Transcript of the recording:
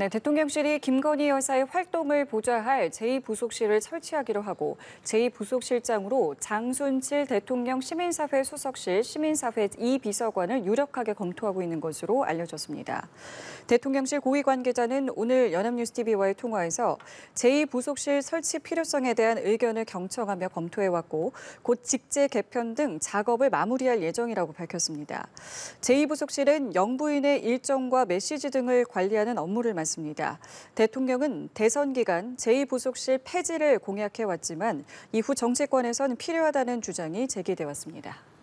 네, 대통령실이 김건희 여사의 활동을 보좌할 제2부속실을 설치하기로 하고 제2부속실장으로 장순칠 대통령 시민사회 수석실 시민사회 이비서관을 유력하게 검토하고 있는 것으로 알려졌습니다. 대통령실 고위 관계자는 오늘 연합뉴스TV와의 통화에서 제2부속실 설치 필요성에 대한 의견을 경청하며 검토해왔고 곧 직제 개편 등 작업을 마무리할 예정이라고 밝혔습니다. 제2부속실은 영부인의 일정과 메시지 등을 관리하는 업무를 맡습니다. 않습니다. 대통령은 대선 기간 제2부속실 폐지를 공약해왔지만 이후 정치권에선 필요하다는 주장이 제기되었습니다